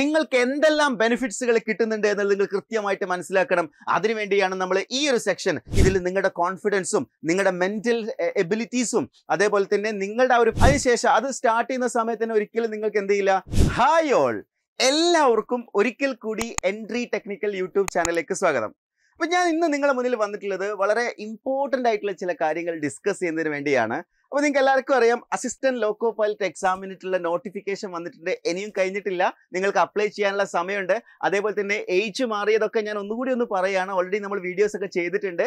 നിങ്ങൾക്ക് എന്തെല്ലാം ബെനിഫിറ്റ്സുകൾ കിട്ടുന്നുണ്ട് എന്നുള്ളത് നിങ്ങൾ കൃത്യമായിട്ട് മനസ്സിലാക്കണം അതിനുവേണ്ടിയാണ് നമ്മൾ ഈ ഒരു സെക്ഷൻ ഇതിൽ നിങ്ങളുടെ കോൺഫിഡൻസും നിങ്ങളുടെ മെന്റൽ എബിലിറ്റീസും അതേപോലെ തന്നെ നിങ്ങളുടെ ഒരു അതിനുശേഷം അത് സ്റ്റാർട്ട് ചെയ്യുന്ന തന്നെ ഒരിക്കലും നിങ്ങൾക്ക് എന്ത് ചെയ്യില്ല ഹായ് ഓൾ എല്ലാവർക്കും ഒരിക്കൽ കൂടി എൻട്രി ടെക്നിക്കൽ യൂട്യൂബ് ചാനലിലേക്ക് സ്വാഗതം അപ്പൊ ഞാൻ ഇന്ന് നിങ്ങളുടെ മുന്നിൽ വന്നിട്ടുള്ളത് വളരെ ഇമ്പോർട്ടൻ്റ് ആയിട്ടുള്ള ചില കാര്യങ്ങൾ ഡിസ്കസ് ചെയ്യുന്നതിന് വേണ്ടിയാണ് അപ്പൊ നിങ്ങൾക്ക് എല്ലാവർക്കും അറിയാം അസിസ്റ്റന്റ് ലോക്കോ പൈലറ്റ് എക്സാമിനായിട്ടുള്ള നോട്ടിഫിക്കേഷൻ വന്നിട്ടുണ്ട് ഇനിയും കഴിഞ്ഞിട്ടില്ല നിങ്ങൾക്ക് അപ്ലൈ ചെയ്യാനുള്ള സമയമുണ്ട് അതേപോലെ തന്നെ ഏജ് മാറിയതൊക്കെ ഞാൻ ഒന്നുകൂടി ഒന്ന് പറയുകയാണ് ഓൾറെഡി നമ്മൾ വീഡിയോസ് ഒക്കെ ചെയ്തിട്ടുണ്ട്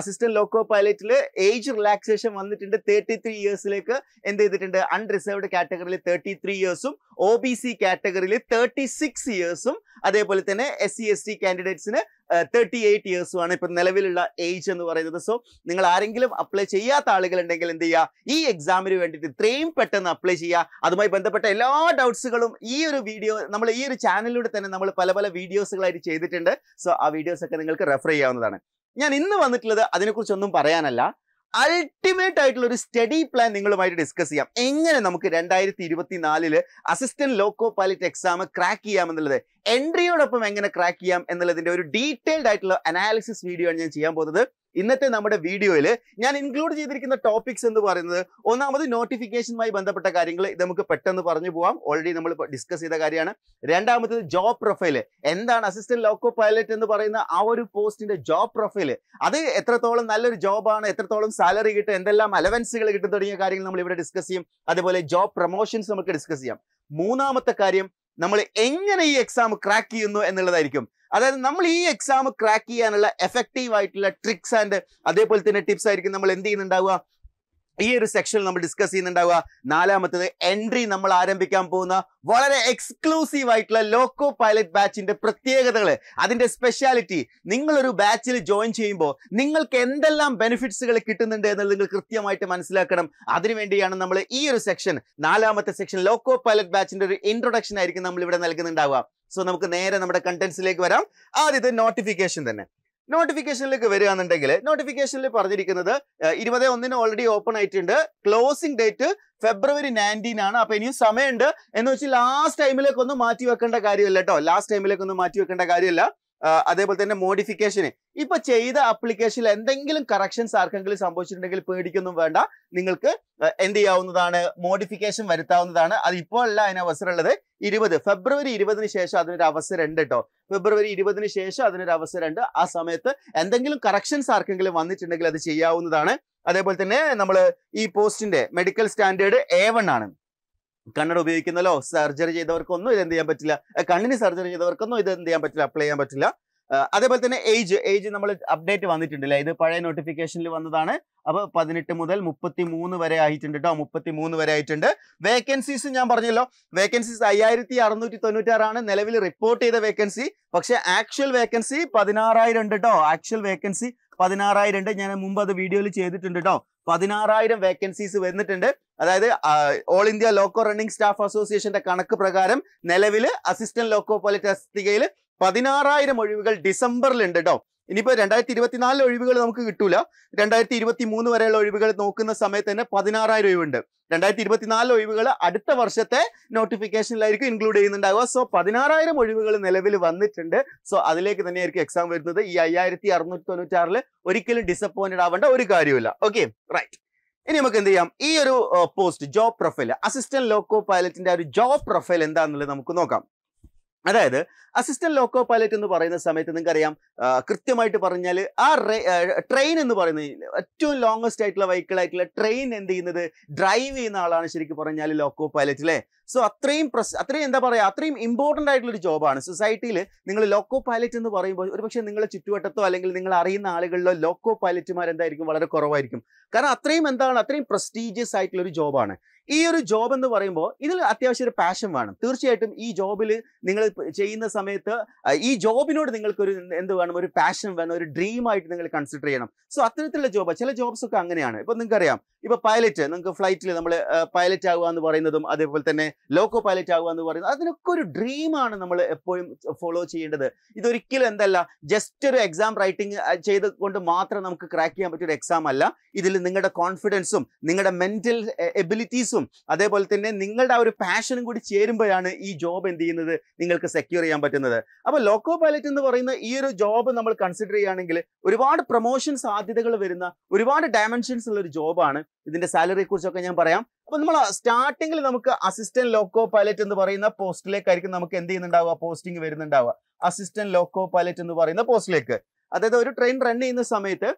അസിസ്റ്റന്റ് ലോക്കോ പൈലറ്റിൽ ഏജ് റിലാക്സേഷൻ വന്നിട്ടുണ്ട് തേർട്ടി ത്രീ ഇയേഴ്സിലേക്ക് എന്ത് ചെയ്തിട്ടുണ്ട് അൺറിസർവ്ഡ് കാറ്റഗറിയിൽ തേർട്ടി ത്രീ ഇയേഴ്സും ഒ ബി സി കാറ്റഗറിയിൽ തേർട്ടി സിക്സ് ഇയേഴ്സും അതേപോലെ തന്നെ എസ് സി എസ് ടി കാൻഡിഡേറ്റ്സിന് തേർട്ടി എയ്റ്റ് ഇയേഴ്സുമാണ് ഇപ്പം നിലവിലുള്ള ഏജ് എന്ന് പറയുന്നത് സോ നിങ്ങൾ ആരെങ്കിലും അപ്ലൈ ചെയ്യാത്ത ആളുകളുണ്ടെങ്കിൽ എന്ത് ചെയ്യുക ഈ എക്സാമിന് വേണ്ടിയിട്ട് ഇത്രയും പെട്ടെന്ന് അപ്ലൈ ചെയ്യുക അതുമായി ബന്ധപ്പെട്ട എല്ലാ ഡൗട്ട്സുകളും ഈ ഒരു വീഡിയോ നമ്മൾ ഈ ഒരു ചാനലിലൂടെ തന്നെ നമ്മൾ പല പല വീഡിയോസുകളായിട്ട് ചെയ്തിട്ടുണ്ട് സോ ആ വീഡിയോസൊക്കെ നിങ്ങൾക്ക് റെഫർ ചെയ്യാവുന്നതാണ് ഞാൻ ഇന്ന് വന്നിട്ടുള്ളത് അതിനെക്കുറിച്ചൊന്നും പറയാനല്ല അൾട്ടിമേറ്റ് ആയിട്ടുള്ള ഒരു സ്റ്റഡി പ്ലാൻ നിങ്ങളുമായിട്ട് ഡിസ്കസ് ചെയ്യാം എങ്ങനെ നമുക്ക് രണ്ടായിരത്തി ഇരുപത്തി നാലില് assistant loco pilot exam crack ചെയ്യാമെന്നുള്ളത് എൻട്രിയോടൊപ്പം എങ്ങനെ ക്രാക്ക് ചെയ്യാം എന്നുള്ളതിന്റെ ഒരു ഡീറ്റെയിൽഡ് ആയിട്ടുള്ള അനാലിസിസ് വീഡിയോ ആണ് ഞാൻ ചെയ്യാൻ പോകുന്നത് ഇന്നത്തെ നമ്മുടെ വീഡിയോയിൽ ഞാൻ ഇൻക്ലൂഡ് ചെയ്തിരിക്കുന്ന ടോപ്പിക്സ് എന്ന് പറയുന്നത് ഒന്നാമത് നോട്ടിഫിക്കേഷനുമായി ബന്ധപ്പെട്ട കാര്യങ്ങൾ ഇത് നമുക്ക് പെട്ടെന്ന് പറഞ്ഞു പോവാം ഓൾറെഡി നമ്മൾ ഡിസ്കസ് ചെയ്ത കാര്യമാണ് രണ്ടാമത്തത് ജോബ് പ്രൊഫൈല് എന്താണ് അസിസ്റ്റന്റ് ലോക്കോ പൈലറ്റ് എന്ന് പറയുന്ന ആ ഒരു പോസ്റ്റിന്റെ ജോബ് പ്രൊഫൈല് അത് എത്രത്തോളം നല്ലൊരു ജോബാണ് എത്രത്തോളം സാലറി കിട്ടും എന്തെല്ലാം അലവൻസുകൾ കിട്ടും തുടങ്ങിയ കാര്യങ്ങൾ നമ്മൾ ഇവിടെ ഡിസ്കസ് ചെയ്യും അതുപോലെ ജോബ് പ്രൊമോഷൻസ് നമുക്ക് ഡിസ്കസ് ചെയ്യാം മൂന്നാമത്തെ കാര്യം നമ്മൾ എങ്ങനെ ഈ എക്സാം ക്രാക്ക് ചെയ്യുന്നു എന്നുള്ളതായിരിക്കും അതായത് നമ്മൾ ഈ എക്സാം ക്രാക്ക് ചെയ്യാനുള്ള എഫക്റ്റീവ് ആയിട്ടുള്ള ട്രിക്സ് ആൻഡ് അതേപോലെ തന്നെ ടിപ്സ് ആയിരിക്കും നമ്മൾ എന്ത് ചെയ്യുന്നുണ്ടാവുക ഈ ഒരു സെക്ഷനിൽ നമ്മൾ ഡിസ്കസ് ചെയ്യുന്നുണ്ടാവുക നാലാമത്തത് എൻട്രി നമ്മൾ ആരംഭിക്കാൻ പോകുന്ന വളരെ എക്സ്ക്ലൂസീവ് ആയിട്ടുള്ള ലോക്കോ പൈലറ്റ് ബാച്ചിന്റെ പ്രത്യേകതകൾ അതിന്റെ സ്പെഷ്യാലിറ്റി നിങ്ങൾ ഒരു ബാച്ചിൽ ജോയിൻ ചെയ്യുമ്പോൾ നിങ്ങൾക്ക് എന്തെല്ലാം ബെനിഫിറ്റ്സുകൾ കിട്ടുന്നുണ്ട് എന്നുള്ളത് നിങ്ങൾ കൃത്യമായിട്ട് മനസ്സിലാക്കണം അതിനുവേണ്ടിയാണ് നമ്മൾ ഈ ഒരു സെക്ഷൻ നാലാമത്തെ സെക്ഷൻ ലോക്കോ പൈലറ്റ് ബാച്ചിന്റെ ഒരു ഇൻട്രൊഡക്ഷൻ ആയിരിക്കും നമ്മൾ ഇവിടെ നൽകുന്നുണ്ടാവുക സോ നമുക്ക് നേരെ നമ്മുടെ കണ്ടന്റ്സിലേക്ക് വരാം ആദ്യത്തെ നോട്ടിഫിക്കേഷൻ തന്നെ നോട്ടിഫിക്കേഷനിലേക്ക് വരികയാണെന്നുണ്ടെങ്കിൽ നോട്ടിഫിക്കേഷനിൽ പറഞ്ഞിരിക്കുന്നത് ഇരുപത് ഒന്നിന് ഓൾറെഡി ഓപ്പൺ ആയിട്ടുണ്ട് ക്ലോസിംഗ് ഡേറ്റ് ഫെബ്രുവരി നയൻറ്റീൻ ആണ് അപ്പൊ ഇനിയും സമയമുണ്ട് എന്ന് വെച്ചാൽ ലാസ്റ്റ് ടൈമിലേക്ക് ഒന്ന് മാറ്റി വെക്കേണ്ട കാര്യമില്ല കേട്ടോ ലാസ്റ്റ് ടൈമിലേക്ക് ഒന്ന് മാറ്റി വെക്കേണ്ട കാര്യമല്ല അതേപോലെ തന്നെ മോഡിഫിക്കേഷന് ഇപ്പൊ ചെയ്ത ആപ്ലിക്കേഷനിൽ എന്തെങ്കിലും കറക്ഷൻസ് ആർക്കെങ്കിലും സംഭവിച്ചിട്ടുണ്ടെങ്കിൽ പേടിക്കൊന്നും വേണ്ട നിങ്ങൾക്ക് എന്ത് ചെയ്യാവുന്നതാണ് മോഡിഫിക്കേഷൻ വരുത്താവുന്നതാണ് അത് ഇപ്പോൾ അല്ല അതിന് അവസരമുള്ളത് ഇരുപത് ഫെബ്രുവരി ഇരുപതിന് ശേഷം അതിനൊരു അവസരം ഉണ്ട് കേട്ടോ ഫെബ്രുവരി ഇരുപതിന് ശേഷം അതിനൊരു അവസരം ഉണ്ട് ആ സമയത്ത് എന്തെങ്കിലും കറക്ഷൻസ് ആർക്കെങ്കിലും വന്നിട്ടുണ്ടെങ്കിൽ അത് ചെയ്യാവുന്നതാണ് അതേപോലെ തന്നെ നമ്മൾ ഈ പോസ്റ്റിന്റെ മെഡിക്കൽ സ്റ്റാൻഡേർഡ് എ ആണ് കണ്ണട ഉപയോഗിക്കുന്നല്ലോ സർജറി ചെയ്തവർക്കൊന്നും ഇത് എന്ത് ചെയ്യാൻ പറ്റില്ല കണ്ണിന് സർജറി ചെയ്തവർക്കൊന്നും ഇത് എന്ത് ചെയ്യാൻ പറ്റില്ല അപ്ലൈ ചെയ്യാൻ പറ്റില്ല അതേപോലെ തന്നെ ഏജ് ഏജ് നമ്മൾ അപ്ഡേറ്റ് വന്നിട്ടുണ്ടല്ലേ ഇത് പഴയ നോട്ടിഫിക്കേഷനിൽ വന്നതാണ് അപ്പോൾ പതിനെട്ട് മുതൽ മുപ്പത്തി മൂന്ന് വരെ ആയിട്ടുണ്ട് കേട്ടോ മുപ്പത്തി മൂന്ന് വരെ ആയിട്ടുണ്ട് വേക്കൻസീസ് ഞാൻ പറഞ്ഞല്ലോ വേക്കൻസീസ് അയ്യായിരത്തി അറുന്നൂറ്റി തൊണ്ണൂറ്റാറാണ് നിലവിൽ റിപ്പോർട്ട് ചെയ്ത വേക്കൻസി പക്ഷെ ആക്ച്വൽ വേക്കൻസി പതിനാറായിരം ഉണ്ട് കേട്ടോ ആക്ച്വൽ വേക്കൻസി പതിനാറായിരം ഉണ്ട് ഞാൻ മുമ്പ് അത് വീഡിയോയിൽ ചെയ്തിട്ടുണ്ട് കേട്ടോ പതിനാറായിരം വേക്കൻസീസ് വന്നിട്ടുണ്ട് അതായത് all India loco running staff അസോസിയേഷന്റെ കണക്ക് പ്രകാരം നിലവിൽ അസിസ്റ്റന്റ് ലോക്കോ പൈലറ്റ് തസ്തികയിൽ പതിനാറായിരം ഒഴിവുകൾ ഡിസംബറിൽ ഉണ്ട് കേട്ടോ ഇനിയിപ്പോൾ രണ്ടായിരത്തി ഇരുപത്തിനാലിലെ ഒഴിവുകൾ നമുക്ക് കിട്ടൂല രണ്ടായിരത്തി ഇരുപത്തി മൂന്ന് വരെയുള്ള ഒഴിവുകൾ നോക്കുന്ന സമയത്ത് തന്നെ പതിനാറായിരം ഒഴിവുണ്ട് രണ്ടായിരത്തി ഇരുപത്തിനാലിലെ ഒഴിവുകൾ അടുത്ത വർഷത്തെ നോട്ടിഫിക്കേഷനിലായിരിക്കും ഇൻക്ലൂഡ് ചെയ്യുന്നുണ്ടാവുക സോ പതിനാറായിരം ഒഴിവുകൾ നിലവിൽ വന്നിട്ടുണ്ട് സോ അതിലേക്ക് തന്നെയായിരിക്കും എക്സാം വരുന്നത് ഈ അയ്യായിരത്തി അറുന്നൂറ്റി തൊണ്ണൂറ്റാറിൽ ഒരിക്കലും ഡിസപ്പോയിന്റഡ് ആവേണ്ട ഒരു കാര്യമില്ല ഓക്കെ റൈറ്റ് ഇനി നമുക്ക് എന്ത് ചെയ്യാം ഈ ഒരു post job profile assistant loco പൈലറ്റിന്റെ ഒരു ജോബ് പ്രൊഫൈൽ എന്താണെന്നുള്ളത് നമുക്ക് നോക്കാം അതായത് അസിസ്റ്റന്റ് ലോക്കോ പൈലറ്റ് എന്ന് പറയുന്ന സമയത്ത് നിങ്ങൾക്കറിയാം കൃത്യമായിട്ട് പറഞ്ഞാൽ ആ ട്രെയിൻ എന്ന് പറയുന്നത് ഏറ്റവും ലോങ്ങസ്റ്റ് ആയിട്ടുള്ള വെഹിക്കിൾ ആയിട്ടുള്ള ട്രെയിൻ എന്ത് ചെയ്യുന്നത് ഡ്രൈവ് ചെയ്യുന്ന ആളാണ് ശരിക്കും പറഞ്ഞാൽ ലോക്കോ പൈലറ്റ് അല്ലേ സോ അത്രയും പ്രസ് അത്രയും എന്താ പറയുക അത്രയും ഇമ്പോർട്ടൻ്റ് ആയിട്ടുള്ളൊരു ജോബാണ് സൊസൈറ്റിയിൽ നിങ്ങൾ ലോക്കോ പൈലറ്റ് എന്ന് പറയുമ്പോൾ ഒരുപക്ഷെ നിങ്ങളുടെ ചുറ്റുവട്ടത്തോ അല്ലെങ്കിൽ നിങ്ങൾ അറിയുന്ന ആളുകളിലോ ലോക്കോ പൈലറ്റുമാർ എന്തായിരിക്കും വളരെ കുറവായിരിക്കും കാരണം അത്രയും എന്താണ് അത്രയും പ്രസ്റ്റീജിയസ് ഒരു ജോബാണ് ഈ ഒരു ജോബ് എന്ന് പറയുമ്പോൾ ഇതിൽ അത്യാവശ്യം ഒരു പാഷൻ വേണം തീർച്ചയായിട്ടും ഈ ജോബിൽ നിങ്ങൾ ചെയ്യുന്ന സമയത്ത് ഈ ജോബിനോട് നിങ്ങൾക്കൊരു എന്ത് വേണം ഒരു പാഷൻ വേണം ഒരു ഡ്രീം ആയിട്ട് നിങ്ങൾ കൺസിഡർ ചെയ്യണം സോ അത്തരത്തിലുള്ള ജോബ് ചില ജോബ്സ് ഒക്കെ അങ്ങനെയാണ് ഇപ്പം നിങ്ങൾക്കറിയാം ഇപ്പോൾ പൈലറ്റ് നിങ്ങൾക്ക് ഫ്ലൈറ്റിൽ നമ്മൾ പൈലറ്റ് ആവുക എന്ന് പറയുന്നതും അതേപോലെ തന്നെ ലോക്കോ പൈലറ്റ് ആവുക എന്ന് പറയുന്നത് അതിനൊക്കെ ഒരു ഡ്രീമാണ് നമ്മൾ എപ്പോഴും ഫോളോ ചെയ്യേണ്ടത് ഇതൊരിക്കലും എന്തല്ല ജസ്റ്റ് ഒരു എക്സാം റൈറ്റിംഗ് ചെയ്ത് കൊണ്ട് മാത്രം നമുക്ക് ക്രാക്ക് ചെയ്യാൻ പറ്റിയൊരു എക്സാം അല്ല ഇതിൽ നിങ്ങളുടെ കോൺഫിഡൻസും നിങ്ങളുടെ മെന്റൽ എബിലിറ്റീസും അതേപോലെ തന്നെ നിങ്ങളുടെ ആ ഒരു പാഷനും കൂടി ചേരുമ്പോഴാണ് ഈ ജോബ് എന്ത് ചെയ്യുന്നത് നിങ്ങൾക്ക് സെക്യൂർ ചെയ്യാൻ പറ്റുന്നത് അപ്പോൾ ലോക്കോ പൈലറ്റ് എന്ന് പറയുന്ന ഈ ഒരു ജോബ് നമ്മൾ കൺസിഡർ ചെയ്യുകയാണെങ്കിൽ ഒരുപാട് പ്രൊമോഷൻ സാധ്യതകൾ വരുന്ന ഒരുപാട് ഡയമെൻഷൻസ് ഉള്ള ഒരു ജോബാണ് ഇതിന്റെ സാലറിയെ കുറിച്ചൊക്കെ ഞാൻ പറയാം അപ്പൊ നമ്മൾ സ്റ്റാർട്ടിങ്ങിൽ നമുക്ക് അസിസ്റ്റന്റ് ലോക്കോ പൈലറ്റ് എന്ന് പറയുന്ന പോസ്റ്റിലേക്കായിരിക്കും നമുക്ക് എന്ത് ചെയ്യുന്നുണ്ടാവുക പോസ്റ്റിംഗ് വരുന്നുണ്ടാവുക അസിസ്റ്റന്റ് ലോക്കോ പൈലറ്റ് എന്ന് പറയുന്ന പോസ്റ്റിലേക്ക് അതായത് ഒരു ട്രെയിൻ റൺ ചെയ്യുന്ന സമയത്ത്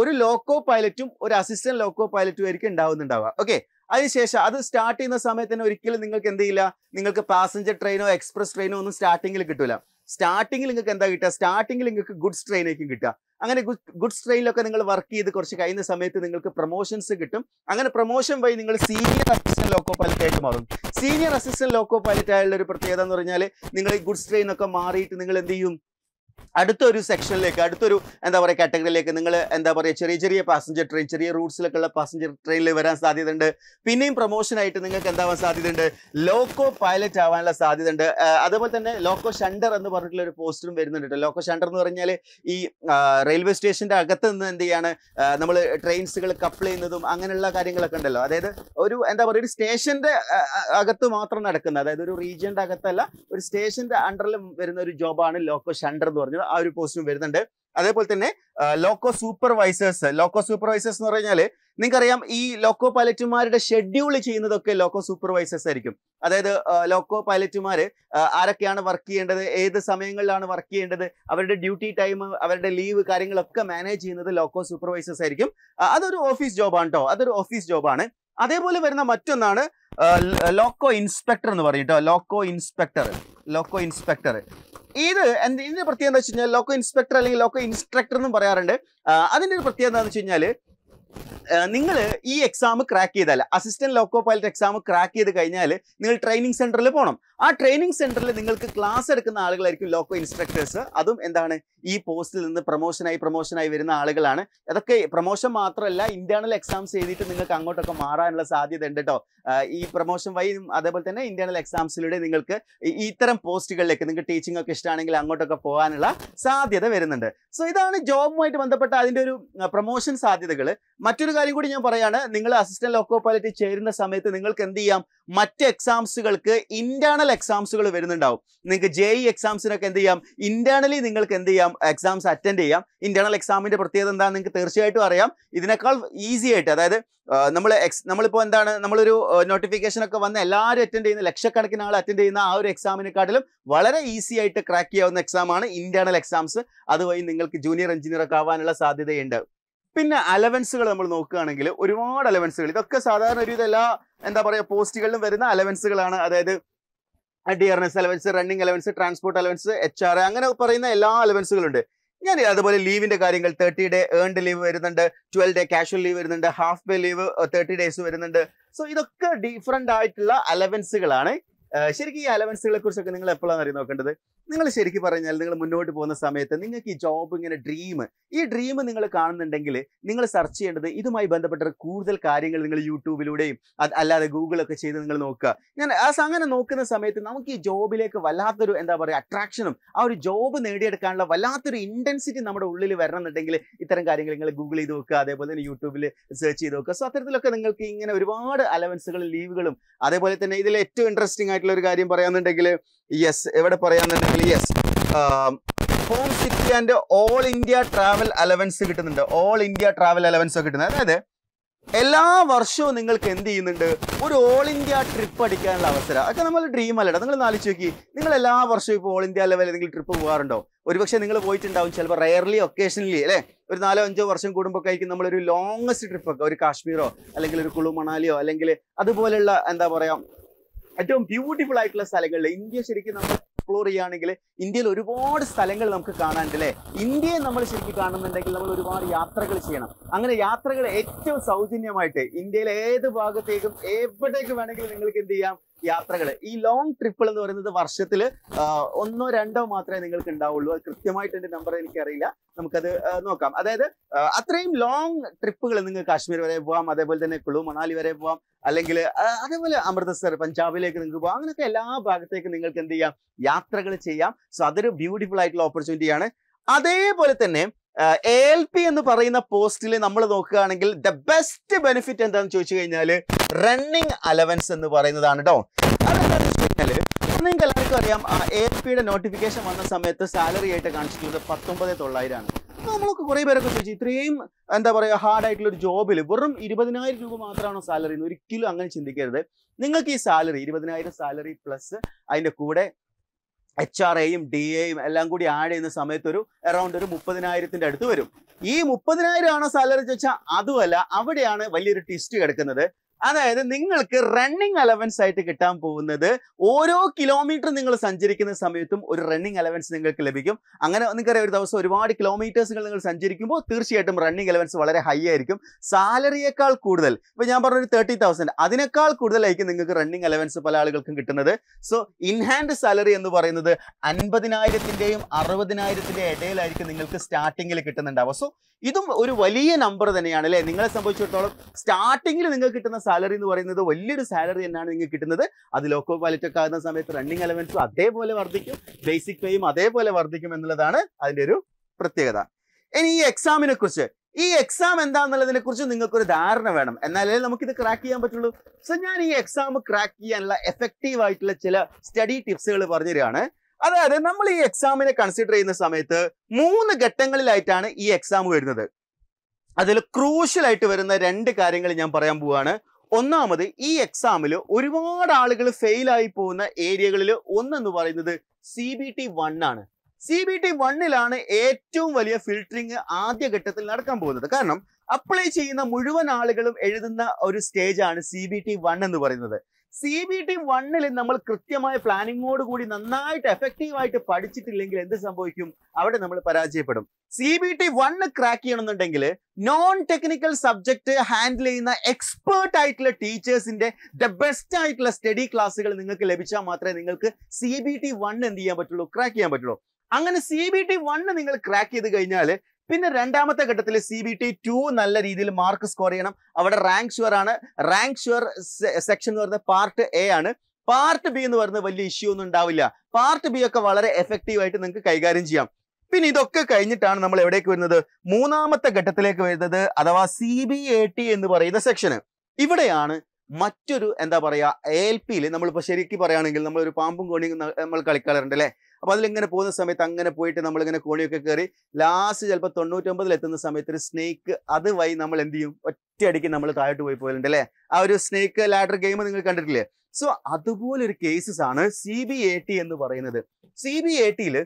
ഒരു ലോക്കോ പൈലറ്റും ഒരു അസിസ്റ്റന്റ് ലോക്കോ പൈലറ്റും ആയിരിക്കും ഉണ്ടാവുന്നുണ്ടാവുക ഓക്കെ അതിനുശേഷം അത് സ്റ്റാർട്ട് ചെയ്യുന്ന സമയത്ത് തന്നെ ഒരിക്കലും നിങ്ങൾക്ക് എന്ത് ചെയ്യില്ല നിങ്ങൾക്ക് പാസഞ്ചർ ട്രെയിനോ എക്സ്പ്രസ് ട്രെയിനോ ഒന്നും സ്റ്റാർട്ടിങ്ങിൽ കിട്ടൂല സ്റ്റാർട്ടിങ്ങിൽ നിങ്ങൾക്ക് എന്താ കിട്ടുക സ്റ്റാർട്ടിങ്ങിൽ നിങ്ങൾക്ക് ഗുഡ്സ് സ്ട്രെയിനേക്കും കിട്ടുക അങ്ങനെ ഗുഡ്സ് ട്രെയിനിലൊക്കെ നിങ്ങൾ വർക്ക് ചെയ്ത് കുറച്ച് കഴിയുന്ന സമയത്ത് നിങ്ങൾക്ക് പ്രൊമോഷൻസ് കിട്ടും അങ്ങനെ പ്രൊമോഷൻ വഴി നിങ്ങൾ സീനിയർ അസിസ്റ്റന്റ് ലോക്കോ പൈലറ്റ് ആയിട്ട് മാറും സീനിയർ അസിസ്റ്റന്റ് ലോക്കോ പൈലറ്റ് ആയുള്ള ഒരു പ്രത്യേകത എന്ന് പറഞ്ഞാൽ നിങ്ങൾ ഈ ഗുഡ്സ് ട്രെയിനൊക്കെ മാറിയിട്ട് നിങ്ങൾ എന്ത് ചെയ്യും അടുത്തൊരു സെക്ഷനിലേക്ക് അടുത്തൊരു എന്താ പറയുക കാറ്റഗറിയിലേക്ക് നിങ്ങൾ എന്താ പറയുക ചെറിയ ചെറിയ പാസഞ്ചർ ട്രെയിൻ ചെറിയ റൂട്ട്സിലൊക്കെ ഉള്ള പാസഞ്ചർ ട്രെയിനിൽ വരാൻ സാധ്യതയുണ്ട് പിന്നെയും പ്രൊമോഷനായിട്ട് നിങ്ങൾക്ക് എന്താവാൻ സാധ്യതയുണ്ട് ലോക്കോ പൈലറ്റ് ആവാനുള്ള സാധ്യതയുണ്ട് അതുപോലെ തന്നെ ലോക്കോ ഷണ്ടർ എന്ന് പറഞ്ഞിട്ടുള്ള ഒരു പോസ്റ്ററും വരുന്നുണ്ട് ലോക്കോ ഷണ്ടർ എന്ന് പറഞ്ഞാൽ ഈ റെയിൽവേ സ്റ്റേഷൻ്റെ അകത്ത് നിന്ന് എന്ത് ചെയ്യാണ് നമ്മൾ ട്രെയിൻസുകൾ കപ്പിൾ ചെയ്യുന്നതും അങ്ങനെയുള്ള കാര്യങ്ങളൊക്കെ ഉണ്ടല്ലോ അതായത് ഒരു എന്താ പറയുക ഒരു സ്റ്റേഷൻ്റെ അകത്ത് മാത്രം നടക്കുന്നത് അതായത് ഒരു റീജിയൻ്റെ അകത്തല്ല ഒരു സ്റ്റേഷൻ്റെ അണ്ടറിൽ വരുന്ന ഒരു ജോബാണ് ലോക്കോ ഷണ്ടർ എന്ന് പറഞ്ഞത് ആ ഒരു പോസ്റ്റും വരുന്നുണ്ട് അതേപോലെ തന്നെ ലോക്കോ സൂപ്പർവൈസേഴ്സ് ലോക്കോ സൂപ്പർവൈസേഴ്സ് എന്ന് പറഞ്ഞാൽ നിങ്ങൾക്കറിയാം ഈ ലോക്കോ പൈലറ്റുമാരുടെ ഷെഡ്യൂൾ ചെയ്യുന്നതൊക്കെ ലോക്കോ സൂപ്പർവൈസേഴ്സ് ആയിരിക്കും അതായത് ലോക്കോ പൈലറ്റുമാർ ആരൊക്കെയാണ് വർക്ക് ചെയ്യേണ്ടത് ഏത് സമയങ്ങളിലാണ് വർക്ക് ചെയ്യേണ്ടത് അവരുടെ ഡ്യൂട്ടി ടൈം അവരുടെ ലീവ് കാര്യങ്ങളൊക്കെ മാനേജ് ചെയ്യുന്നത് ലോക്കോ സൂപ്പർവൈസേഴ്സ് ആയിരിക്കും അതൊരു ഓഫീസ് ജോബാണ് കേട്ടോ അതൊരു ഓഫീസ് ജോബാണ് അതേപോലെ വരുന്ന മറ്റൊന്നാണ് ലോക്കോ ഇൻസ്പെക്ടർ എന്ന് പറയും കേട്ടോ ലോക്കോ ഇൻസ്പെക്ടർ ലോക്കോ ഇൻസ്പെക്ടർ ഇത് ഇതിന്റെ പ്രത്യേകത എന്താ വെച്ച് കഴിഞ്ഞാൽ ലോക്കോ ഇൻസ്പെക്ടർ അല്ലെങ്കിൽ ലോക്കോ ഇൻസ്ട്രക്ടർ എന്നും പറയാറുണ്ട് അതിന്റെ ഒരു പ്രത്യേകത എന്താണെന്ന് വെച്ച് കഴിഞ്ഞാൽ നിങ്ങൾ ഈ എക്സാം ക്രാക്ക് ചെയ്താൽ assistant loco pilot exam crack ചെയ്ത് കഴിഞ്ഞാൽ നിങ്ങൾ ട്രെയിനിങ് സെന്ററിൽ പോകണം ആ ട്രെയിനിങ് സെന്ററിൽ നിങ്ങൾക്ക് ക്ലാസ് എടുക്കുന്ന ആളുകളായിരിക്കും ലോക്കോ ഇൻസ്ട്രക്ടേഴ്സ് അതും എന്താണ് ഈ പോസ്റ്റിൽ നിന്ന് പ്രൊമോഷനായി പ്രൊമോഷനായി വരുന്ന ആളുകളാണ് അതൊക്കെ പ്രൊമോഷൻ മാത്രമല്ല ഇന്റേണൽ എക്സാംസ് ചെയ്തിട്ട് നിങ്ങൾക്ക് അങ്ങോട്ടൊക്കെ മാറാനുള്ള സാധ്യത ഉണ്ട് കേട്ടോ ഈ പ്രൊമോഷൻ വഴിയും അതേപോലെ തന്നെ ഇന്റേണൽ എക്സാംസിലൂടെ നിങ്ങൾക്ക് ഇത്തരം പോസ്റ്റുകളിലേക്ക് നിങ്ങൾക്ക് ടീച്ചിങ് ഒക്കെ ഇഷ്ടമാണെങ്കിൽ അങ്ങോട്ടൊക്കെ പോകാനുള്ള സാധ്യത വരുന്നുണ്ട് സോ ഇതാണ് ജോബുമായിട്ട് ബന്ധപ്പെട്ട അതിൻ്റെ ഒരു പ്രൊമോഷൻ സാധ്യതകൾ മറ്റൊരു കാര്യം കൂടി ഞാൻ പറയാണ് നിങ്ങൾ അസിസ്റ്റന്റ് ലോക്കോ പൈലറ്റ് ചേരുന്ന സമയത്ത് നിങ്ങൾക്ക് എന്ത് ചെയ്യാം മറ്റ് എക്സാംസുകൾക്ക് ഇന്റേണൽ എക്സാംസുകൾ വരുന്നുണ്ടാവും നിങ്ങൾക്ക് ജെ ഇ e എക്സാംസിനൊക്കെ എന്ത് ചെയ്യാം ഇന്റേണലി നിങ്ങൾക്ക് എന്ത് ചെയ്യാം എക്സാംസ് അറ്റൻഡ് ചെയ്യാം ഇന്റേണൽ എക്സാമിന്റെ പ്രത്യേകത എന്താണെന്ന് നിങ്ങൾക്ക് തീർച്ചയായിട്ടും അറിയാം ഇതിനേക്കാൾ ഈസി ആയിട്ട് അതായത് നമ്മൾ എക്സ് നമ്മളിപ്പോൾ എന്താണ് നമ്മളൊരു നോട്ടിഫിക്കേഷൻ ഒക്കെ വന്ന് എല്ലാവരും അറ്റൻഡ് ചെയ്യുന്ന ലക്ഷക്കണക്കിന് ആൾ അറ്റൻഡ് ചെയ്യുന്ന ആ ഒരു എക്സാമിനെക്കാട്ടിലും വളരെ ഈസി ആയിട്ട് ക്രാക്ക് ചെയ്യാവുന്ന എക്സാമാണ് ഇന്റേണൽ എക്സാംസ് അതുവഴി നിങ്ങൾക്ക് ജൂനിയർ എഞ്ചിനീയർ ഒക്കെ ആവാനുള്ള സാധ്യതയുണ്ട് പിന്നെ അലവൻസുകൾ നമ്മൾ നോക്കുകയാണെങ്കിൽ ഒരുപാട് അലവൻസുകൾ ഇതൊക്കെ സാധാരണ ഒരു ഇതെല്ലാ എന്താ പറയുക പോസ്റ്റുകളിലും വരുന്ന അലവൻസുകളാണ് അതായത് dearness allowance running allowance transport allowance H R അങ്ങനെ പറയുന്ന എല്ലാ അലവൻസുകളുണ്ട് ഞാൻ അതുപോലെ ലീവിന്റെ കാര്യങ്ങൾ തേർട്ടി ഡേ ഏൺഡ് ലീവ് വരുന്നുണ്ട് ട്വൽവ് ഡേ കാഷ്വൽ ലീവ് വരുന്നുണ്ട് half day leave thirty days വരുന്നുണ്ട് സോ ഇതൊക്കെ ഡിഫറെൻ്റ് ആയിട്ടുള്ള അലവൻസുകളാണ് ശരിക്കും ഈ അലവൻസുകളെ കുറിച്ചൊക്കെ നിങ്ങൾ എപ്പോഴാണ് അറിയാൻ നോക്കേണ്ടത് നിങ്ങൾ ശരിക്കും പറഞ്ഞാൽ നിങ്ങൾ മുന്നോട്ട് പോകുന്ന സമയത്ത് നിങ്ങൾക്ക് ഈ ജോബ് ഇങ്ങനെ ഡ്രീം ഈ ഡ്രീം നിങ്ങൾ കാണുന്നുണ്ടെങ്കിൽ നിങ്ങൾ സെർച്ച് ചെയ്യേണ്ടത് ഇതുമായി ബന്ധപ്പെട്ട കൂടുതൽ കാര്യങ്ങൾ നിങ്ങൾ യൂട്യൂബിലൂടെയും അല്ലാതെ ഗൂഗിളൊക്കെ ചെയ്ത് നിങ്ങൾ നോക്കുക ഞാൻ ആ അങ്ങനെ നോക്കുന്ന സമയത്ത് നമുക്ക് ഈ ജോബിലേക്ക് വല്ലാത്തൊരു എന്താ പറയുക അട്രാക്ഷനും ആ ഒരു ജോബ് നേടിയെടുക്കാനുള്ള വല്ലാത്തൊരു ഇൻറ്റൻസിറ്റി നമ്മുടെ ഉള്ളിൽ വരണമെന്നുണ്ടെങ്കിൽ ഇത്തരം കാര്യങ്ങൾ നിങ്ങൾ ഗൂഗിൾ ചെയ്ത് നോക്കുക അതേപോലെ തന്നെ യൂട്യൂബിൽ സെർച്ച് ചെയ്ത് നോക്കുക സോ അത്തരത്തിലൊക്കെ നിങ്ങൾക്ക് ഇങ്ങനെ ഒരുപാട് അലവൻസുകളും ലീവുകളും അതേപോലെ തന്നെ ഇതിൽ ഏറ്റവും ഇൻട്രസ്റ്റിംഗ് ആയിട്ടുള്ള ഒരു കാര്യം പറയാമെന്നുണ്ടെങ്കിൽ യെസ് എവിടെ പറയാന്നുണ്ടെങ്കിൽ yes home city and all India travel allowance കിട്ടുന്നുണ്ട് ഓൾ ഇന്ത്യ ട്രാവൽ അലവൻസ് കിട്ടുന്നത് അതായത് എല്ലാ വർഷവും നിങ്ങൾക്ക് എന്ത് ചെയ്യുന്നുണ്ട് ഒരു ഓൾ ഇന്ത്യ ട്രിപ്പ് അടിക്കാനുള്ള അവസരം അതൊക്കെ നമ്മൾ ഡ്രീം അല്ലേ നിങ്ങൾ നാലിച്ച് നോക്കി നിങ്ങൾ എല്ലാ വർഷവും ഇപ്പോൾ ഓൾ ഇന്ത്യ ലെവലിൽ നിങ്ങൾ ട്രിപ്പ് പോകാറുണ്ടോ ഒരുപക്ഷെ നിങ്ങൾ പോയിട്ടുണ്ടാവും ചിലപ്പോൾ റയർലി ഒക്കേഷനലി അല്ലേ ഒരു നാലോ അഞ്ചോ വർഷം കൂടുമ്പോൾ ആയിരിക്കും നമ്മളൊരു ലോങ്ങസ്റ്റ് ഒക്കെ ഒരു കാശ്മീരോ അല്ലെങ്കിൽ ഒരു കുളു മണാലിയോ അല്ലെങ്കിൽ അതുപോലെയുള്ള എന്താ പറയുക ഏറ്റവും ബ്യൂട്ടിഫുൾ ആയിട്ടുള്ള സ്ഥലങ്ങളിൽ ഇന്ത്യ ശരിക്കും നമ്മൾ എക്സ്പ്ലോർ ചെയ്യുകയാണെങ്കിൽ ഇന്ത്യയിൽ ഒരുപാട് സ്ഥലങ്ങൾ നമുക്ക് കാണാനുണ്ട് അല്ലേ ഇന്ത്യയെ നമ്മൾ ശരിക്കും കാണുന്നുണ്ടെങ്കിൽ നമ്മൾ ഒരുപാട് യാത്രകൾ ചെയ്യണം അങ്ങനെ യാത്രകൾ ഏറ്റവും സൗജന്യമായിട്ട് ഇന്ത്യയിലെ ഏത് ഭാഗത്തേക്കും എവിടേക്ക് വേണമെങ്കിലും നിങ്ങൾക്ക് എന്ത് ചെയ്യാം യാത്രകൾ ഈ ലോങ് ട്രിപ്പുകൾ എന്ന് പറയുന്നത് വർഷത്തിൽ ഒന്നോ രണ്ടോ മാത്രമേ നിങ്ങൾക്ക് ഉണ്ടാവുള്ളൂ അത് കൃത്യമായിട്ട് എൻ്റെ നമ്പർ എനിക്കറിയില്ല നമുക്കത് നോക്കാം അതായത് അത്രയും ലോങ് ട്രിപ്പുകൾ നിങ്ങൾക്ക് കാശ്മീർ വരെ പോവാം അതേപോലെ തന്നെ കുളു മണാലി വരെ പോവാം അല്ലെങ്കിൽ അതേപോലെ അമൃത്സർ പഞ്ചാബിലേക്ക് നിങ്ങൾക്ക് പോകാം അങ്ങനെയൊക്കെ എല്ലാ ഭാഗത്തേക്കും നിങ്ങൾക്ക് എന്ത് ചെയ്യാം യാത്രകൾ ചെയ്യാം സോ അതൊരു ബ്യൂട്ടിഫുൾ ആയിട്ടുള്ള ഓപ്പർച്യൂണിറ്റിയാണ് അതേപോലെ തന്നെ എ എൽ പി എന്ന് പറയുന്ന പോസ്റ്റിൽ നമ്മൾ നോക്കുകയാണെങ്കിൽ ദ ബെസ്റ്റ് ബെനിഫിറ്റ് എന്താണെന്ന് ചോദിച്ചു കഴിഞ്ഞാൽ റണ്ണിങ് അലവൻസ് എന്ന് പറയുന്നതാണ് കേട്ടോ അതെന്താണെന്ന് വെച്ച് കഴിഞ്ഞാൽ നിങ്ങൾക്ക് എല്ലാവർക്കും അറിയാം എ എൽ പിയുടെ നോട്ടിഫിക്കേഷൻ വന്ന സമയത്ത് സാലറി ആയിട്ട് കാണിച്ചിട്ടുള്ളത് പത്തൊമ്പത് തൊള്ളായിരമാണ് നമ്മളൊക്കെ കുറേ പേരൊക്കെ ചോദിച്ചു ഇത്രയും എന്താ പറയുക ഹാർഡായിട്ടുള്ള ഒരു ജോബിൽ വെറും ഇരുപതിനായിരം രൂപ മാത്രമാണോ സാലറി എന്ന് ഒരിക്കലും അങ്ങനെ ചിന്തിക്കരുത് നിങ്ങൾക്ക് ഈ സാലറി ഇരുപതിനായിരം സാലറി പ്ലസ് അതിൻ്റെ കൂടെ എച്ച് ആർ എയും ഡി എയും എല്ലാം കൂടി ആഡ് ചെയ്യുന്ന സമയത്ത് ഒരു അറൗണ്ട് ഒരു മുപ്പതിനായിരത്തിൻ്റെ അടുത്ത് വരും ഈ മുപ്പതിനായിരം ആണോ സാലറി ചോദിച്ചാൽ അതുമല്ല അവിടെയാണ് വലിയൊരു ട്വിസ്റ്റ് കിടക്കുന്നത് അതായത് നിങ്ങൾക്ക് റണ്ണിങ് അലവൻസ് ആയിട്ട് കിട്ടാൻ പോകുന്നത് ഓരോ കിലോമീറ്റർ നിങ്ങൾ സഞ്ചരിക്കുന്ന സമയത്തും ഒരു റണ്ണിങ് അലവൻസ് നിങ്ങൾക്ക് ലഭിക്കും അങ്ങനെ നിങ്ങൾക്കറിയാം ഒരു ദിവസം ഒരുപാട് കിലോമീറ്റേഴ്സുകൾ നിങ്ങൾ സഞ്ചരിക്കുമ്പോൾ തീർച്ചയായിട്ടും റണ്ണിങ് അലവൻസ് വളരെ ഹൈ ആയിരിക്കും സാലറിയേക്കാൾ കൂടുതൽ ഇപ്പൊ ഞാൻ പറഞ്ഞൊരു തേർട്ടി തൗസൻഡ് അതിനേക്കാൾ കൂടുതലായിരിക്കും നിങ്ങൾക്ക് റണ്ണിങ് അലവൻസ് പല ആളുകൾക്കും കിട്ടുന്നത് സോ ഇൻഹാൻഡ് സാലറി എന്ന് പറയുന്നത് അൻപതിനായിരത്തിൻ്റെയും അറുപതിനായിരത്തിൻ്റെയും ഇടയിലായിരിക്കും നിങ്ങൾക്ക് സ്റ്റാർട്ടിങ്ങിൽ കിട്ടുന്നുണ്ടാവുക സോ ഇതും ഒരു വലിയ നമ്പർ തന്നെയാണ് അല്ലേ നിങ്ങളെ സംബന്ധിച്ചിടത്തോളം സ്റ്റാർട്ടിങ്ങിൽ നിങ്ങൾക്ക് കിട്ടുന്ന സാലറി എന്ന് പറയുന്നത് വലിയൊരു സാലറി തന്നെയാണ് നിങ്ങൾക്ക് കിട്ടുന്നത് അത് ലോക്കോ പൈലറ്റ് ഒക്കെ ആകുന്ന സമയത്ത് റണ്ണിങ് എലവൻസും അതേപോലെ വർദ്ധിക്കും ബേസിക് പേയും അതേപോലെ വർദ്ധിക്കും എന്നുള്ളതാണ് അതിൻ്റെ ഒരു പ്രത്യേകത ഇനി ഈ എക്സാമിനെ കുറിച്ച് ഈ എക്സാം എന്താണെന്നുള്ളതിനെ കുറിച്ച് നിങ്ങൾക്കൊരു ധാരണ വേണം എന്നാലേ നമുക്കിത് ക്രാക്ക് ചെയ്യാൻ പറ്റുള്ളൂ സോ ഞാൻ ഈ എക്സാം ക്രാക്ക് ചെയ്യാനുള്ള എഫക്റ്റീവ് ആയിട്ടുള്ള ചില സ്റ്റഡി ടിപ്സുകൾ പറഞ്ഞു തരികയാണ് അതായത് നമ്മൾ ഈ എക്സാമിനെ കൺസിഡർ ചെയ്യുന്ന സമയത്ത് മൂന്ന് ഘട്ടങ്ങളിലായിട്ടാണ് ഈ എക്സാം വരുന്നത് അതിൽ ക്രൂഷ്യലായിട്ട് വരുന്ന രണ്ട് കാര്യങ്ങൾ ഞാൻ പറയാൻ പോവുകയാണ് ഒന്നാമത് ഈ എക്സാമിൽ ഒരുപാട് ആളുകൾ ഫെയിലായി പോകുന്ന ഏരിയകളിൽ ഒന്നെന്ന് പറയുന്നത് സി ബി ടി വൺ ആണ് സി ബി ടി വണ്ണിലാണ് ഏറ്റവും വലിയ ഫിൽറ്ററിങ് ആദ്യഘട്ടത്തിൽ നടക്കാൻ പോകുന്നത് കാരണം അപ്ലൈ ചെയ്യുന്ന മുഴുവൻ ആളുകളും എഴുതുന്ന ഒരു സ്റ്റേജാണ് സി ബി ടി വൺ എന്ന് പറയുന്നത് സി ബി ടി വണ്ണിൽ നമ്മൾ കൃത്യമായ പ്ലാനിങ്ങോട് കൂടി നന്നായിട്ട് എഫക്റ്റീവ് ആയിട്ട് പഠിച്ചിട്ടില്ലെങ്കിൽ എന്ത് സംഭവിക്കും അവിടെ നമ്മൾ പരാജയപ്പെടും C B T one crack ചെയ്യണമെന്നുണ്ടെങ്കിൽ നോൺ ടെക്നിക്കൽ സബ്ജക്ട് ഹാൻഡിൽ ചെയ്യുന്ന എക്സ്പേർട്ട് ആയിട്ടുള്ള ടീച്ചേഴ്സിന്റെ ദ ബെസ്റ്റ് ആയിട്ടുള്ള സ്റ്റഡി ക്ലാസ്സുകൾ നിങ്ങൾക്ക് ലഭിച്ചാൽ മാത്രമേ നിങ്ങൾക്ക് സി ബി ടി വണ്ണ് എന്ത് ചെയ്യാൻ പറ്റുള്ളൂ ക്രാക്ക് ചെയ്യാൻ പറ്റുള്ളൂ അങ്ങനെ സി ബി ടി വണ്ണ് നിങ്ങൾ ക്രാക്ക് ചെയ്ത് കഴിഞ്ഞാൽ പിന്നെ രണ്ടാമത്തെ ഘട്ടത്തിൽ സി ബി ടി ടു നല്ല രീതിയിൽ മാർക്ക് സ്കോർ ചെയ്യണം അവിടെ റാങ്ക് ഷുവർ ആണ് റാങ്ക് ഷുവർ സെക്ഷൻ എന്ന് പറയുന്നത് പാർട്ട് എ ആണ് പാർട്ട് ബി എന്ന് പറയുന്നത് വലിയ ഇഷ്യൂ ഒന്നും ഉണ്ടാവില്ല പാർട്ട് ബി ഒക്കെ വളരെ എഫക്റ്റീവ് ആയിട്ട് നിങ്ങൾക്ക് കൈകാര്യം ചെയ്യാം പിന്നെ ഇതൊക്കെ കഴിഞ്ഞിട്ടാണ് നമ്മൾ എവിടേക്ക് വരുന്നത് മൂന്നാമത്തെ ഘട്ടത്തിലേക്ക് വരുന്നത് അഥവാ സി ബി എ ടി എന്ന് പറയുന്ന സെക്ഷന് ഇവിടെയാണ് മറ്റൊരു എന്താ പറയുക എൽ പിയിൽ നമ്മളിപ്പോൾ ശരിക്കും പറയുകയാണെങ്കിൽ നമ്മളൊരു പാമ്പും കോണിയും നമ്മൾ കളിക്കാറുണ്ട് അല്ലേ അപ്പോൾ അതിലിങ്ങനെ പോകുന്ന സമയത്ത് അങ്ങനെ പോയിട്ട് നമ്മളിങ്ങനെ കോണിയൊക്കെ കയറി ലാസ്റ്റ് ചിലപ്പോൾ തൊണ്ണൂറ്റൊമ്പതിൽ എത്തുന്ന സമയത്ത് ഒരു സ്നേക്ക് അത് വഴി നമ്മൾ എന്ത് ചെയ്യും ഒറ്റയടിക്ക് നമ്മൾ താഴോട്ട് പോയി പോയിട്ടുണ്ട് അല്ലേ ആ ഒരു സ്നേക്ക് ലാഡർ ഗെയിം നിങ്ങൾ കണ്ടിട്ടില്ലേ സോ അതുപോലെ ഒരു കേസസ് ആണ് സി ബി എ ടി എന്ന് പറയുന്നത് സി ബി എ ടിയിൽ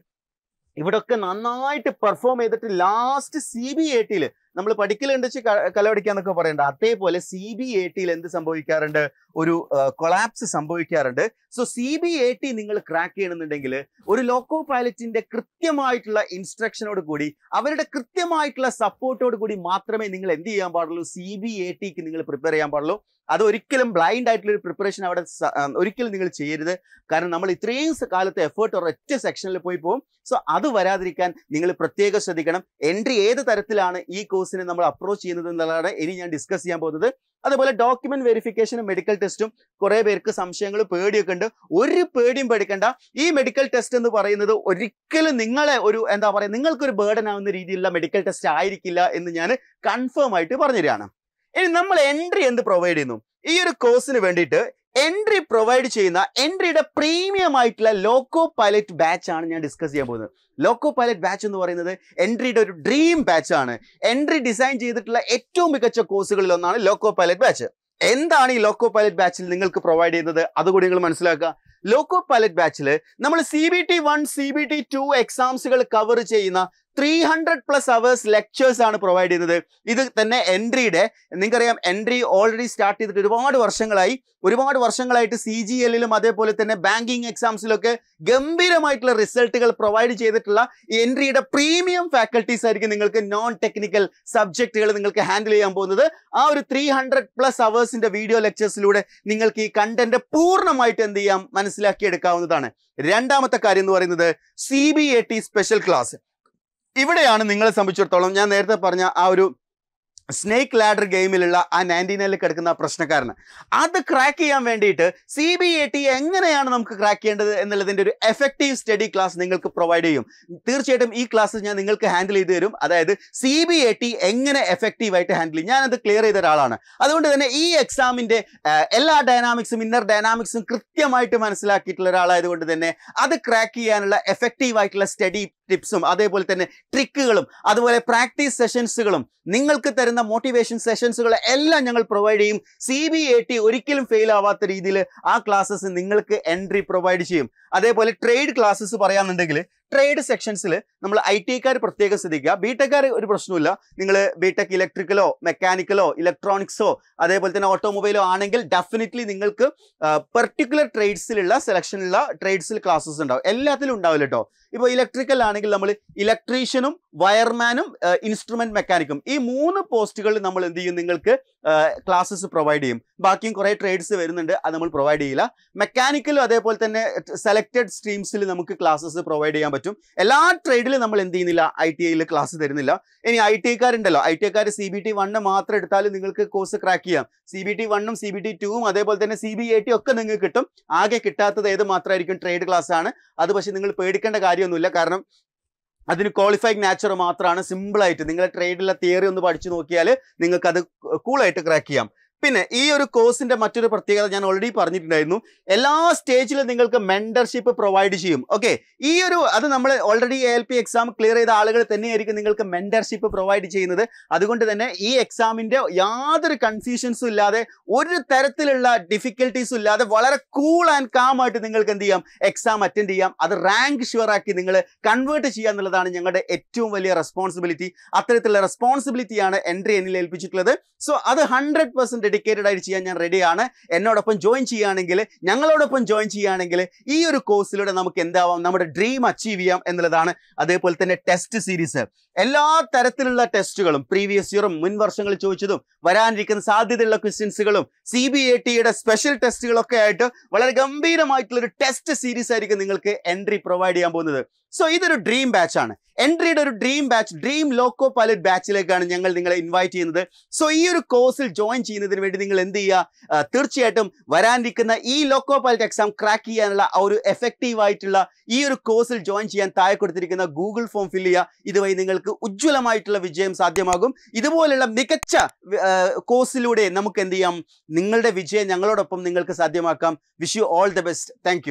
ഇവിടൊക്കെ നന്നായിട്ട് പെർഫോം ചെയ്തിട്ട് ലാസ്റ്റ് സി ബി എ ടിയിൽ നമ്മൾ പഠിക്കലുണ്ടിച്ച് കലവടിക്കാന്നൊക്കെ പറയണ്ട അതേപോലെ സി ബി എ ടിയിൽ എന്ത് സംഭവിക്കാറുണ്ട് ഒരു കൊളാപ്സ് സംഭവിക്കാറുണ്ട് so C B A T നിങ്ങൾ ക്രാക്ക് ചെയ്യണമെന്നുണ്ടെങ്കിൽ ഒരു ലോക്കോ പൈലറ്റിന്റെ കൃത്യമായിട്ടുള്ള ഇൻസ്ട്രക്ഷനോട് കൂടി അവരുടെ കൃത്യമായിട്ടുള്ള സപ്പോർട്ടോട് കൂടി മാത്രമേ നിങ്ങൾ എന്ത് ചെയ്യാൻ പാടുള്ളൂ സി ബി എ ടിക്ക് നിങ്ങൾ പ്രിപ്പയർ ചെയ്യാൻ പാടുള്ളൂ അത് ഒരിക്കലും ബ്ലൈൻഡ് ആയിട്ടുള്ള ഒരു പ്രിപ്പറേഷൻ അവിടെ ഒരിക്കലും നിങ്ങൾ ചെയ്യരുത് കാരണം നമ്മൾ ഇത്രയും കാലത്തെ എഫേർട്ട് ഒരൊറ്റ സെക്ഷനിൽ പോയി പോകും സോ അത് വരാതിരിക്കാൻ നിങ്ങൾ പ്രത്യേകം ശ്രദ്ധിക്കണം എൻട്രി ഏത് തരത്തിലാണ് ഈ കോഴ്സിനെ നമ്മൾ അപ്രോച്ച് ചെയ്യുന്നത് എന്നുള്ളതാണ് ഇനി ഞാൻ ഡിസ്കസ് ചെയ്യാൻ പോകുന്നത് അതുപോലെ ഡോക്യുമെന്റ് വെരിഫിക്കേഷനും മെഡിക്കൽ ടെസ്റ്റും കുറേ പേർക്ക് സംശയങ്ങൾ പേടിയൊക്കെ ഉണ്ട് ഒരു പേടിയും പേടിക്കേണ്ട ഈ മെഡിക്കൽ ടെസ്റ്റ് എന്ന് പറയുന്നത് ഒരിക്കലും നിങ്ങളെ ഒരു എന്താ പറയുക നിങ്ങൾക്കൊരു ബേർഡൻ ആവുന്ന രീതിയിലുള്ള മെഡിക്കൽ ടെസ്റ്റ് ആയിരിക്കില്ല എന്ന് ഞാൻ കൺഫേം ആയിട്ട് പറഞ്ഞു പറഞ്ഞുതരികയാണ് ഇനി നമ്മൾ എൻട്രി എന്ത് പ്രൊവൈഡ് ചെയ്യുന്നു ഈ ഒരു കോഴ്സിന് വേണ്ടിയിട്ട് എൻട്രി പ്രൊവൈഡ് ചെയ്യുന്ന എൻട്രിയുടെ പ്രീമിയം ആയിട്ടുള്ള ലോക്കോ പൈലറ്റ് ബാച്ച് ആണ് ഞാൻ ഡിസ്കസ് ചെയ്യാൻ പോകുന്നത് ലോക്കോ പൈലറ്റ് ബാച്ച് എന്ന് പറയുന്നത് എൻട്രിയുടെ ഒരു ഡ്രീം ബാച്ച് ആണ് എൻട്രി ഡിസൈൻ ചെയ്തിട്ടുള്ള ഏറ്റവും മികച്ച കോഴ്സുകളിൽ ഒന്നാണ് ലോക്കോ പൈലറ്റ് ബാച്ച് എന്താണ് ഈ ലോക്കോ പൈലറ്റ് ബാച്ചിൽ നിങ്ങൾക്ക് പ്രൊവൈഡ് ചെയ്യുന്നത് അതുകൂടി നിങ്ങൾ മനസ്സിലാക്കുക ലോക്കോ പൈലറ്റ് ബാച്ചിൽ നമ്മൾ C B T one C B T two എക്സാംസുകൾ കവർ ചെയ്യുന്ന three hundred plus hours lectures ആണ് പ്രൊവൈഡ് ചെയ്യുന്നത് ഇത് തന്നെ എൻട്രിയുടെ നിങ്ങൾക്കറിയാം എൻട്രി ഓൾറെഡി സ്റ്റാർട്ട് ചെയ്തിട്ട് ഒരുപാട് വർഷങ്ങളായി ഒരുപാട് വർഷങ്ങളായിട്ട് സി ജി എല്ലിലും അതേപോലെ തന്നെ ബാങ്കിങ് എക്സാംസിലൊക്കെ ഗംഭീരമായിട്ടുള്ള റിസൾട്ടുകൾ പ്രൊവൈഡ് ചെയ്തിട്ടുള്ള എൻട്രിയുടെ പ്രീമിയം ഫാക്കൽറ്റീസ് ആയിരിക്കും നിങ്ങൾക്ക് നോൺ ടെക്നിക്കൽ സബ്ജക്റ്റുകൾ നിങ്ങൾക്ക് ഹാൻഡിൽ ചെയ്യാൻ പോകുന്നത് ആ ഒരു ത്രീ ഹൺഡ്രഡ് പ്ലസ് അവേഴ്സിന്റെ വീഡിയോ ലെക്ചേഴ്സിലൂടെ നിങ്ങൾക്ക് ഈ കണ്ടന്റ് പൂർണ്ണമായിട്ട് എന്ത് ചെയ്യാം മനസ്സിലാക്കിയെടുക്കാവുന്നതാണ് രണ്ടാമത്തെ കാര്യം എന്ന് പറയുന്നത് C B A T special class ഇവിടെയാണ് നിങ്ങളെ സംബന്ധിച്ചിടത്തോളം ഞാൻ നേരത്തെ പറഞ്ഞ ആ ഒരു സ്നേക്ക് ലാഡർ ഗെയിമിലുള്ള ആ നയൻറ്റി നയനിൽ കിടക്കുന്ന പ്രശ്നക്കാരന് അത് ക്രാക്ക് ചെയ്യാൻ വേണ്ടിയിട്ട് സി ബി എ ടി എങ്ങനെയാണ് നമുക്ക് ക്രാക്ക് ചെയ്യേണ്ടത് എന്നുള്ളതിൻ്റെ ഒരു എഫക്റ്റീവ് സ്റ്റഡി ക്ലാസ് നിങ്ങൾക്ക് പ്രൊവൈഡ് ചെയ്യും തീർച്ചയായിട്ടും ഈ ക്ലാസ് ഞാൻ നിങ്ങൾക്ക് ഹാൻഡിൽ ചെയ്ത് തരും അതായത് സി ബി എ ടി എങ്ങനെ എഫക്റ്റീവായിട്ട് ഹാൻഡിൽ ചെയ്യും ഞാനത് ക്ലിയർ ചെയ്ത ഒരാളാണ് അതുകൊണ്ട് തന്നെ ഈ എക്സാമിൻ്റെ എല്ലാ ഡയനാമിക്സും ഇന്നർ ഡയനാമിക്സും കൃത്യമായിട്ട് മനസ്സിലാക്കിയിട്ടുള്ള ഒരാളായതുകൊണ്ട് തന്നെ അത് ക്രാക്ക് ചെയ്യാനുള്ള എഫക്റ്റീവായിട്ടുള്ള സ്റ്റഡി ടിപ്സും അതേപോലെ തന്നെ ട്രിക്കുകളും അതുപോലെ പ്രാക്ടീസ് സെഷൻസുകളും നിങ്ങൾക്ക് തരുന്ന മോട്ടിവേഷൻ സെഷൻസുകൾ എല്ലാം ഞങ്ങൾ പ്രൊവൈഡ് ചെയ്യും സി ബി എ ടി ഒരിക്കലും ഫെയിൽ ആവാത്ത രീതിയിൽ ആ ക്ലാസ്സസ് നിങ്ങൾക്ക് എൻട്രി പ്രൊവൈഡ് ചെയ്യും അതേപോലെ ട്രേഡ് ക്ലാസ്സസ് പറയാന്നുണ്ടെങ്കിൽ ട്രേഡ് സെക്ഷൻസിൽ നമ്മൾ ഐ ടിക്കാർ പ്രത്യേകം ശ്രദ്ധിക്കുക ബി ടെക്കാർ ഒരു പ്രശ്നമില്ല നിങ്ങൾ ബി ടെക് ഇലക്ട്രിക്കലോ മെക്കാനിക്കലോ ഇലക്ട്രോണിക്സോ അതേപോലെ തന്നെ ഓട്ടോമൊബൈലോ ആണെങ്കിൽ ഡെഫിനറ്റ്ലി നിങ്ങൾക്ക് പെർട്ടിക്കുലർ ട്രേഡ്സിലുള്ള സെലക്ഷനുള്ള ട്രേഡ്സിൽ ക്ലാസ്സസ് ഉണ്ടാവും എല്ലാത്തിലും ഉണ്ടാവില്ല കേട്ടോ ഇപ്പോൾ ഇലക്ട്രിക്കൽ ആണെങ്കിൽ നമ്മൾ ഇലക്ട്രീഷ്യനും വയർമാനും ഇൻസ്ട്രുമെന്റ് മെക്കാനിക്കും ഈ മൂന്ന് പോസ്റ്റുകൾ നമ്മൾ എന്ത് ചെയ്യും നിങ്ങൾക്ക് ക്ലാസ്സസ് പ്രൊവൈഡ് ചെയ്യും ബാക്കിയും കുറേ ട്രേഡ്സ് വരുന്നുണ്ട് അത് നമ്മൾ പ്രൊവൈഡ് ചെയ്യില്ല മെക്കാനിക്കലും അതേപോലെ തന്നെ സെലക്റ്റഡ് സ്ട്രീംസിൽ നമുക്ക് ക്ലാസ്സസ് പ്രൊവൈഡ് ചെയ്യാൻ പറ്റും എല്ലാ ട്രേഡിലും നമ്മൾ എന്ത് ചെയ്യുന്നില്ല ഐ ടി ഐയിൽ ക്ലാസ് തരുന്നില്ല ഇനി ഐ ടി ഐക്കാരുണ്ടല്ലോ ഐ ടി ഐക്കാർ സി ബി ടി വണ്ണ് മാത്രം എടുത്താലും നിങ്ങൾക്ക് കോഴ്സ് ക്രാക്ക് ചെയ്യാം സി ബി ടി വണ്ണും സി ബി ടി ടൂവും അതേപോലെ തന്നെ സി ബി എ ടി ഒക്കെ നിങ്ങൾക്ക് കിട്ടും ആകെ കിട്ടാത്തത് ഏത് മാത്രമായിരിക്കും ട്രേഡ് ക്ലാസ് ആണ് അത് പക്ഷേ നിങ്ങൾ പേടിക്കേണ്ട കാര്യമൊന്നുമില്ല കാരണം അതിന് ക്വാളിഫൈഡ് നാച്ചർ മാത്രമാണ് സിമ്പിളായിട്ട് നിങ്ങളുടെ ട്രേഡിലെ തിയറി ഒന്ന് പഠിച്ചു നോക്കിയാൽ നിങ്ങൾക്ക് അത് കൂളായിട്ട് ക്രാക്ക് ചെയ്യാം പിന്നെ ഈ ഒരു കോഴ്സിന്റെ മറ്റൊരു പ്രത്യേകത ഞാൻ ഓൾറെഡി പറഞ്ഞിട്ടുണ്ടായിരുന്നു എല്ലാ സ്റ്റേജിലും നിങ്ങൾക്ക് മെന്റർഷിപ്പ് പ്രൊവൈഡ് ചെയ്യും ഓക്കെ ഈ ഒരു അത് നമ്മൾ already L P exam clear ചെയ്ത ആളുകൾ തന്നെയായിരിക്കും നിങ്ങൾക്ക് മെന്റർഷിപ്പ് പ്രൊവൈഡ് ചെയ്യുന്നത് അതുകൊണ്ട് തന്നെ ഈ എക്സാമിൻ്റെ യാതൊരു കൺഫ്യൂഷൻസും ഇല്ലാതെ ഒരു തരത്തിലുള്ള ഡിഫിക്കൽട്ടീസും ഇല്ലാതെ വളരെ കൂൾ ആൻഡ് കാം ആയിട്ട് നിങ്ങൾക്ക് എന്ത് ചെയ്യാം എക്സാം അറ്റൻഡ് ചെയ്യാം അത് റാങ്ക് ഷുവറാക്കി നിങ്ങൾ കൺവേർട്ട് ചെയ്യുക എന്നുള്ളതാണ് ഞങ്ങളുടെ ഏറ്റവും വലിയ റെസ്പോൺസിബിലിറ്റി അത്തരത്തിലുള്ള റെസ്പോൺസിബിലിറ്റിയാണ് എൻട്രി എന്നിൽ ഏൽപ്പിച്ചിട്ടുള്ളത് സോ അത് ഹൺഡ്രഡ് പെർസെൻറ്റ് ഡെഡിക്കേറ്റഡ് ആയിട്ട് ചെയ്യാൻ ഞാൻ റെഡിയാണ് എന്നോടൊപ്പം ജോയിൻ ചെയ്യുകയാണെങ്കിൽ ഞങ്ങളോടൊപ്പം ജോയിൻ ചെയ്യുകയാണെങ്കിൽ ഈ ഒരു കോഴ്സിലൂടെ നമുക്ക് എന്താവാം നമ്മുടെ ഡ്രീം അച്ചീവ് ചെയ്യാം എന്നുള്ളതാണ് അതേപോലെ തന്നെ ടെസ്റ്റ് സീരീസ് എല്ലാ തരത്തിലുള്ള ടെസ്റ്റുകളും പ്രീവിയസ് ഇയറും മുൻ വർഷങ്ങളിൽ ചോദിച്ചതും വരാനിരിക്കുന്ന സാധ്യതയുള്ള ക്വസ്റ്റ്യൻസുകളും സി ബി എ ടിയുടെ സ്പെഷ്യൽ ടെസ്റ്റുകളൊക്കെ ആയിട്ട് വളരെ ഗംഭീരമായിട്ടുള്ള ഒരു ടെസ്റ്റ് സീരീസ് ആയിരിക്കും നിങ്ങൾക്ക് എൻട്രി പ്രൊവൈഡ് ചെയ്യാൻ പോകുന്നത് സോ ഇതൊരു ഡ്രീം ബാച്ച് ആണ് എൻട്രിയുടെ ഒരു dream batch dream loco pilot ബാച്ചിലേക്കാണ് ഞങ്ങൾ നിങ്ങളെ ഇൻവൈറ്റ് ചെയ്യുന്നത് സോ ഈ ഒരു കോഴ്സിൽ ജോയിൻ ചെയ്യുന്നതിന് വേണ്ടി നിങ്ങൾ എന്ത് ചെയ്യുക തീർച്ചയായിട്ടും വരാനിരിക്കുന്ന ഈ ലോക്കോ പൈലറ്റ് എക്സാം ക്രാക്ക് ചെയ്യാനുള്ള ആ ഒരു എഫക്റ്റീവ് ആയിട്ടുള്ള ഈ ഒരു കോഴ്സിൽ ജോയിൻ ചെയ്യാൻ താഴെ കൊടുത്തിരിക്കുന്ന ഗൂഗിൾ ഫോം ഫില്ല് ചെയ്യുക ഇതുവഴി നിങ്ങൾക്ക് ഉജ്ജ്വലമായിട്ടുള്ള വിജയം സാധ്യമാകും ഇതുപോലെയുള്ള മികച്ച കോഴ്സിലൂടെ നമുക്ക് എന്ത് ചെയ്യാം നിങ്ങളുടെ വിജയം ഞങ്ങളോടൊപ്പം നിങ്ങൾക്ക് സാധ്യമാക്കാം wish you all the best thank